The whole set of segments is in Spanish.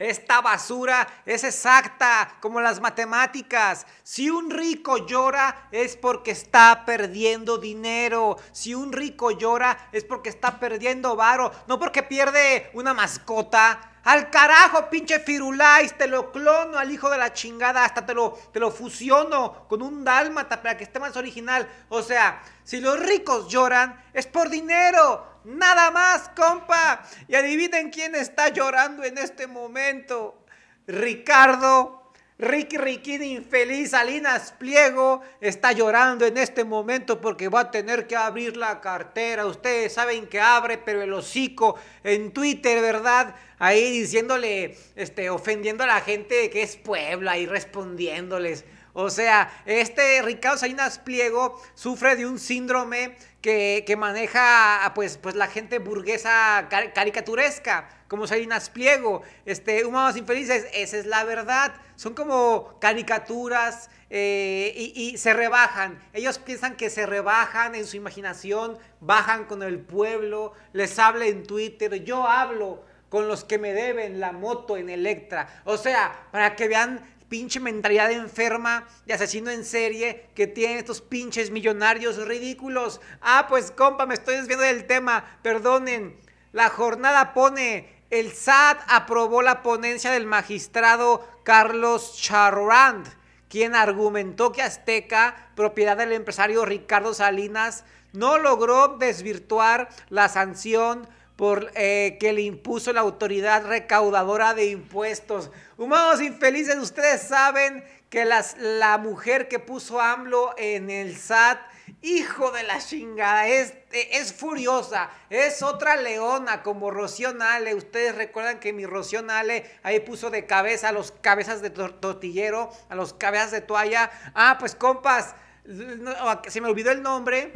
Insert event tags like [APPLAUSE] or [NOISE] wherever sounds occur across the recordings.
Esta basura es exacta como las matemáticas. Si un rico llora es porque está perdiendo dinero. Si un rico llora es porque está perdiendo varo, no porque pierde una mascota. Al carajo, pinche Firulais, te lo clono al hijo de la chingada, hasta te lo, te lo fusiono con un dálmata para que esté más original. O sea, si los ricos lloran, es por dinero. Nada más, compa. Y adivinen quién está llorando en este momento. Ricardo Ricky Riquín infeliz, Salinas Pliego está llorando en este momento porque va a tener que abrir la cartera. Ustedes saben que abre, pero el hocico en Twitter, ¿verdad? Ahí diciéndole, este, ofendiendo a la gente que es Puebla y respondiéndoles. O sea, este Ricardo Salinas Pliego sufre de un síndrome que, maneja pues, pues la gente burguesa caricaturesca, como Salinas Pliego, este, Humanos Infelices, esa es la verdad, son como caricaturas eh, y, y, se rebajan, ellos piensan que se rebajan en su imaginación, bajan con el pueblo, les habla en Twitter, yo hablo con los que me deben la moto en Electra, o sea, para que vean pinche mentalidad de enferma, de asesino en serie que tienen estos pinches millonarios ridículos. Ah, pues compa, me estoy desviando del tema, perdonen. La jornada pone el SAT aprobó la ponencia del magistrado Carlos Charrand, quien argumentó que Azteca, propiedad del empresario Ricardo Salinas, no logró desvirtuar la sanción por, eh, que le impuso la autoridad recaudadora de impuestos. Humanos infelices, ustedes saben que la mujer que puso AMLO en el SAT, hijo de la chingada, es, es furiosa, es otra leona como Rocío Nale. Ustedes recuerdan que mi Rocío Nale ahí puso de cabeza a los cabezas de tortillero, a los cabezas de toalla. Ah, pues compas, se me olvidó el nombre,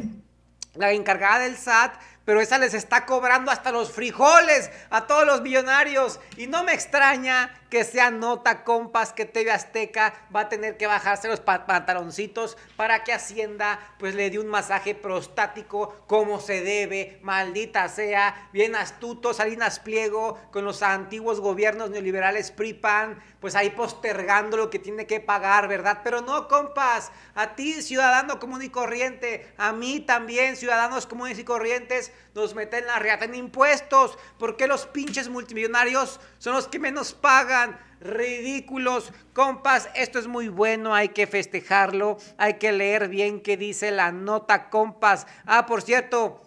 la encargada del SAT pero esa les está cobrando hasta los frijoles a todos los millonarios. Y no me extraña que se nota, compas, que TV Azteca va a tener que bajarse los pantaloncitos para que Hacienda pues le dé un masaje prostático como se debe, maldita sea, bien astuto Salinas Pliego con los antiguos gobiernos neoliberales PRIPAN, pues ahí postergando lo que tiene que pagar, ¿verdad? Pero no, compas, a ti ciudadano común y corriente, a mí también ciudadanos comunes y corrientes, nos meten la reata en impuestos? ¿Por qué los pinches multimillonarios son los que menos pagan? Ridículos, compas, esto es muy bueno, hay que festejarlo, hay que leer bien qué dice la nota, compas. Ah, por cierto,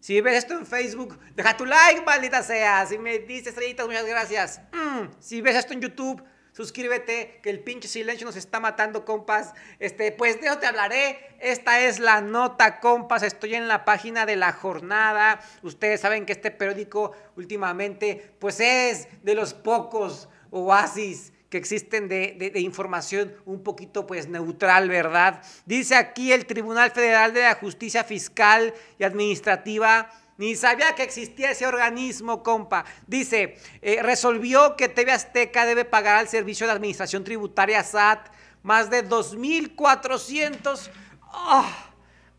si ves esto en Facebook, deja tu like, maldita sea. Si me dices estrellitas, muchas gracias. Mm, si ves esto en YouTube, suscríbete, que el pinche silencio nos está matando, compas. Este, pues de eso te hablaré. Esta es la nota, compas. Estoy en la página de la jornada. Ustedes saben que este periódico últimamente, pues es de los pocos oasis que existen de, de, información un poquito pues neutral, ¿verdad? Dice aquí el Tribunal Federal de la Justicia Fiscal y Administrativa ni sabía que existía ese organismo, compa. Dice, eh, resolvió que TV Azteca debe pagar al Servicio de Administración Tributaria SAT más de 2.400... ¡Oh! Ah,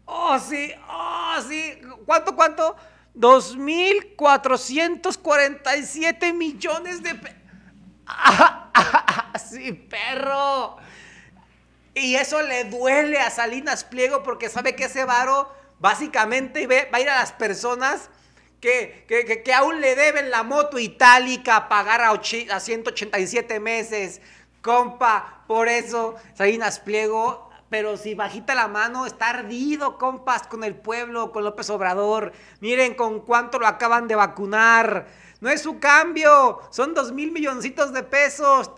¡Oh, sí! ¡Oh, sí! ¿Cuánto, cuánto? 2.447 millones de... [LAUGHS] ¡Sí, perro! Y eso le duele a Salinas Pliego porque sabe que ese varo Básicamente va a ir a las personas que, aún le deben la moto itálica a pagar a, 187 meses. Compa, por eso Salinas Pliego pero si bajita la mano, está ardido, compas, con el pueblo, con López Obrador. Miren con cuánto lo acaban de vacunar. No es su cambio, son dos mil milloncitos de pesos.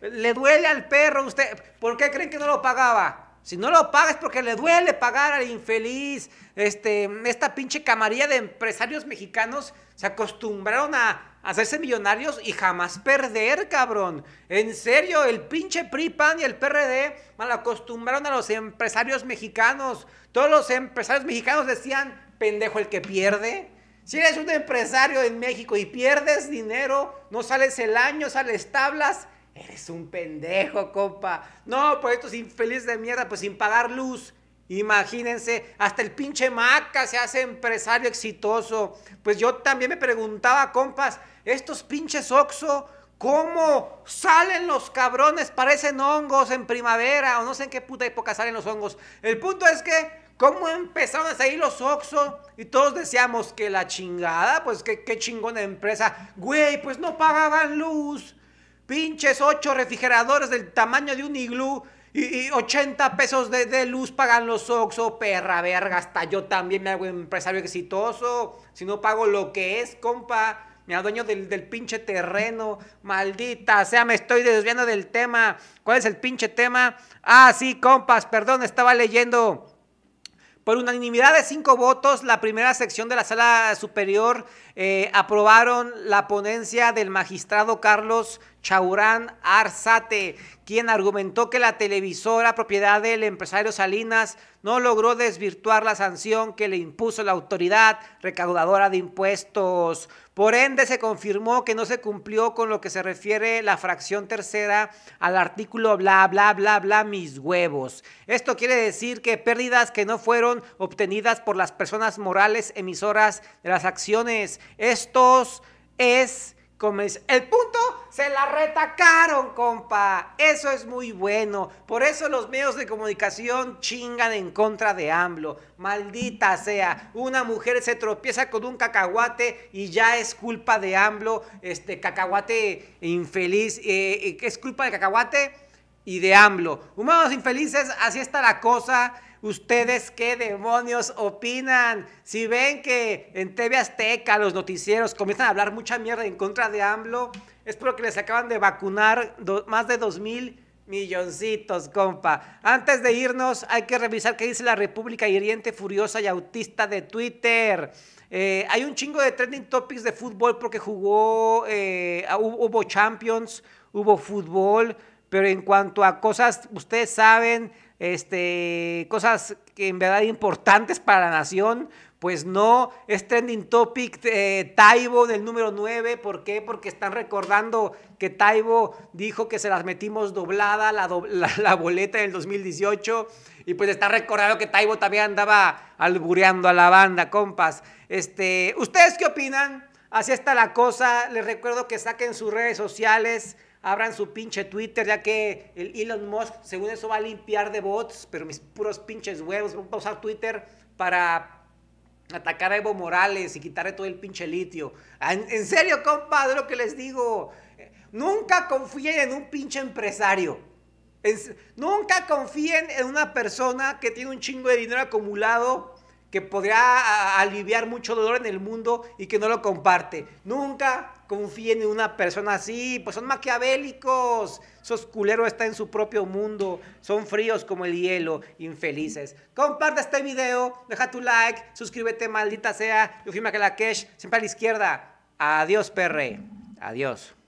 Le duele al perro usted. ¿Por qué creen que no lo pagaba? Si no lo pagas porque le duele pagar al infeliz. Este, esta pinche camarilla de empresarios mexicanos se acostumbraron a hacerse millonarios y jamás perder, cabrón. En serio, el pinche PRIPAN y el PRD mal acostumbraron a los empresarios mexicanos. Todos los empresarios mexicanos decían, pendejo el que pierde. Si eres un empresario en México y pierdes dinero, no sales el año, sales tablas, Eres un pendejo, compa. No, por estos infelices de mierda, pues sin pagar luz. Imagínense, hasta el pinche Maca se hace empresario exitoso. Pues yo también me preguntaba, compas, estos pinches Oxo, ¿cómo salen los cabrones? Parecen hongos en primavera o no sé en qué puta época salen los hongos. El punto es que, ¿cómo empezaron a salir los Oxo? Y todos decíamos que la chingada, pues qué, qué chingona empresa. Güey, pues no pagaban luz pinches ocho refrigeradores del tamaño de un iglú y, ochenta 80 pesos de, luz pagan los oxo, perra verga, hasta yo también me hago empresario exitoso, si no pago lo que es, compa, me adueño del, del pinche terreno, maldita sea, me estoy desviando del tema, ¿cuál es el pinche tema? Ah, sí, compas, perdón, estaba leyendo... Por unanimidad de cinco votos, la primera sección de la sala superior eh, aprobaron la ponencia del magistrado Carlos Chaurán Arzate, quien argumentó que la televisora propiedad del empresario Salinas no logró desvirtuar la sanción que le impuso la autoridad recaudadora de impuestos. Por ende, se confirmó que no se cumplió con lo que se refiere la fracción tercera al artículo bla, bla, bla, bla, mis huevos. Esto quiere decir que pérdidas que no fueron obtenidas por las personas morales emisoras de las acciones. Estos es... El punto se la retacaron, compa. Eso es muy bueno. Por eso los medios de comunicación chingan en contra de AMLO. Maldita sea. Una mujer se tropieza con un cacahuate y ya es culpa de AMLO. Este cacahuate infeliz. ¿Qué eh, eh, ¿Es culpa del cacahuate? Y de AMLO. Humanos infelices, así está la cosa. ¿Ustedes qué demonios opinan? Si ven que en TV Azteca los noticieros comienzan a hablar mucha mierda en contra de AMLO, es porque les acaban de vacunar más de 2 mil milloncitos, compa. Antes de irnos, hay que revisar qué dice la República hiriente, furiosa y autista de Twitter. Eh, hay un chingo de trending topics de fútbol porque jugó, eh, hubo Champions, hubo fútbol, pero en cuanto a cosas, ustedes saben, este, cosas que en verdad importantes para la nación. Pues no, es trending topic eh, Taibo del número 9. ¿Por qué? Porque están recordando que Taibo dijo que se las metimos doblada la, [LAUGHS] boleta del 2018. Y pues está recordando que Taibo también andaba albureando a la banda, compas. Este, ¿Ustedes qué opinan? Así está la cosa. Les recuerdo que saquen sus redes sociales. Abran su pinche Twitter, ya que el Elon Musk, según eso, va a limpiar de bots, pero mis puros pinches huevos, van a usar Twitter para atacar a Evo Morales y quitarle todo el pinche litio. Ah, en, serio, compadre, lo que les digo. Nunca confíen en un pinche empresario. nunca confíen en una persona que tiene un chingo de dinero acumulado que podría aliviar mucho dolor en el mundo y que no lo comparte. Nunca confíen en una persona así, pues son maquiavélicos, esos culeros están en su propio mundo, son fríos como el hielo, infelices. Comparte este video, deja tu like, suscríbete, maldita sea, yo fui cash siempre a la izquierda. Adiós, perre. Adiós.